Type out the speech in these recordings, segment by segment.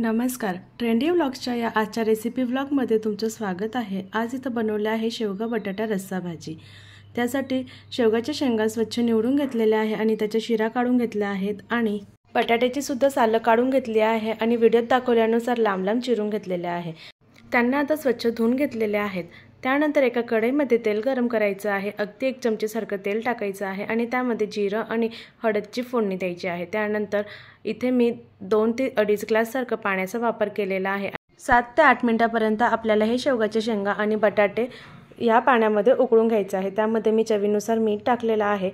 नमस्कार ट्रेंडी व्लॉग्सच्या या आजच्या रेसिपी व्लॉगमध्ये तुमचं स्वागत आहे आज इथं बनवलं आहे शेवगा बटाटा रस्सा भाजी त्यासाठी शेवगाच्या शेंगा स्वच्छ निवडून घेतलेल्या आहे आणि त्याच्या शिरा काढून घेतल्या आहेत आणि बटाट्याची सुद्धा सालं काढून घेतली आहे आणि व्हिडिओत दाखवल्यानुसार लांब लांब चिरून घेतलेल्या आहे त्यांना आता स्वच्छ धुवून घेतलेल्या आहेत त्यानंतर एका कढईमध्ये तेल गरम करायचं आहे अगदी एक चमचेसारखं तेल टाकायचं आहे आणि त्यामध्ये जिरं आणि हळदची फोडणी द्यायची आहे त्यानंतर इथे मी दोन ते अडीच ग्लाससारखं पाण्याचा वापर केलेला आहे सात ते आठ मिनटापर्यंत आपल्याला हे शेवगाच्या शेंगा आणि बटाटे या पाण्यामध्ये उकळून घ्यायचं आहे त्यामध्ये मी चवीनुसार मीठ टाकलेलं आहे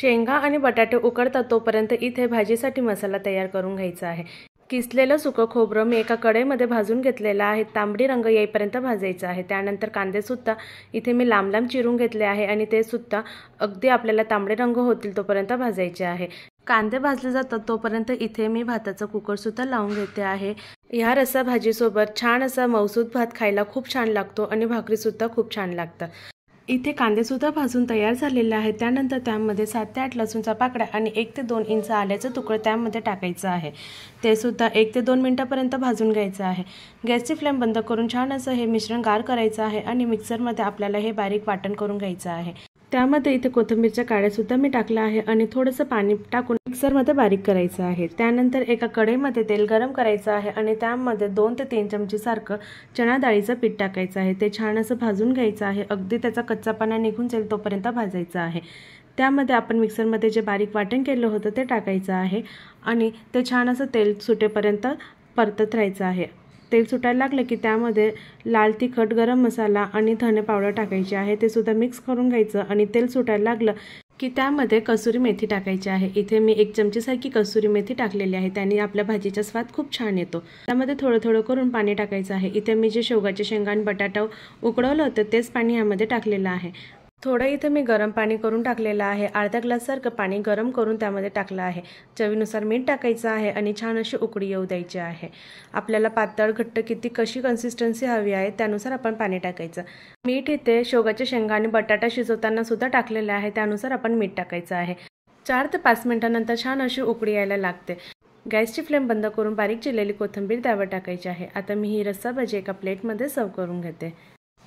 शेंगा आणि बटाटे उकळतात तोपर्यंत इथे भाजीसाठी मसाला तयार करून घ्यायचा आहे किसलेलं सुकं खोबरं मी एका कढईमध्ये भाजून घेतलेलं आहे तांबडी रंग येईपर्यंत भाजायचं आहे त्यानंतर कांदेसुद्धा इथे मी लांब लांब चिरून घेतले आहे आणि ते सुद्धा अगदी आपल्याला तांबडे रंग होतील तोपर्यंत भाजायचे आहे कांदे भाजले जातात तोपर्यंत इथे मी भाताचं कुकरसुद्धा लावून घेते आहे ह्या रसाभाजीसोबत छान असा मौसूद भात खायला खूप छान लागतो आणि भाकरीसुद्धा खूप छान लागतं इथे कांदेसुद्धा भाजून तयार झालेले आहेत त्यानंतर त्यामध्ये सात ते आठ लसूणचा पाकड्या आणि एक ते दोन इंच आल्याचं तुकडं त्यामध्ये टाकायचं आहे ते सुद्धा एक ते दोन मिनटापर्यंत भाजून घ्यायचं आहे गॅसची फ्लेम बंद करून छान असं हे मिश्रण गार करायचं आहे आणि मिक्सरमध्ये आपल्याला हे बारीक वाटण करून घ्यायचं आहे त्यामध्ये इथे कोथिंबीरच्या काळ्यासुद्धा मी टाकलं आहे आणि थोडंसं पाणी टाकून मिक्सरमध्ये बारीक करायचं आहे त्यानंतर एका कढईमध्ये तेल गरम करायचं आहे आणि त्यामध्ये दोन ते तीन चमचीसारखं चणा डाळीचं पीठ टाकायचं आहे ते छान असं भाजून घ्यायचं आहे अगदी त्याचा कच्चापणा निघून जाईल तोपर्यंत भाजायचं आहे त्यामध्ये आपण मिक्सरमध्ये जे बारीक वाटण केलं होतं ते टाकायचं आहे आणि ते छान असं तेल सुटेपर्यंत परतत राहायचं आहे तेल सुटायला लागलं की त्यामध्ये लाल तिखट गरम मसाला आणि धने पावडर टाकायची आहे ते सुद्धा मिक्स करून घ्यायचं आणि तेल सुटायला लागलं की त्यामध्ये कसुरी मेथी टाकायची आहे इथे मी एक चमचीसारखी कसुरी मेथी टाकलेली आहे त्याने आपल्या भाजीचा स्वाद खूप छान येतो त्यामध्ये थोडं थोडं करून पाणी टाकायचं आहे इथे मी जे शेवगाचे शेंगा आणि बटाटा उकडवलं होतं तेच पाणी यामध्ये टाकलेलं आहे थोडं इथं मी गरम पाणी करून टाकलेलं आहे अर्ध्या ग्लाससारखं पाणी गरम करून त्यामध्ये टाकलं आहे चवीनुसार मीठ टाकायचं आहे आणि छान अशी उकडी येऊ द्यायची आहे आपल्याला पातळ घट्ट किती कशी कन्सिस्टन्सी हवी आहे त्यानुसार आपण पाणी टाकायचं मीठ इथे शोगाच्या शेंगा आणि बटाटा शिजवताना सुद्धा टाकलेलं आहे त्यानुसार आपण मीठ टाकायचं आहे चार ते पाच मिनिटांनंतर छान अशी उकडी यायला लागते गॅसची फ्लेम बंद करून बारीक चिरलेली कोथिंबीर त्यावर टाकायची आहे आता मी ही रस्सा भाजी एका प्लेटमध्ये सर्व करून घेते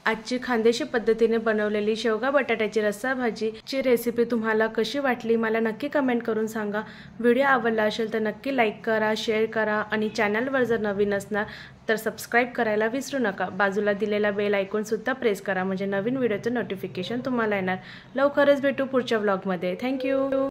आजची खानदेशी पद्धतीने बनवलेली शेवगा बटाट्याची रस्सा भाजीची रेसिपी तुम्हाला कशी वाटली मला नक्की कमेंट करून सांगा व्हिडिओ आवडला असेल तर नक्की लाईक करा शेअर करा आणि चॅनलवर जर नवीन असणार तर सबस्क्राईब करायला विसरू नका बाजूला दिलेला बेल ऐकूनसुद्धा प्रेस करा म्हणजे नवीन व्हिडिओचं नोटिफिकेशन तुम्हाला येणार लवकरच भेटू पुढच्या ब्लॉगमध्ये थँक्यू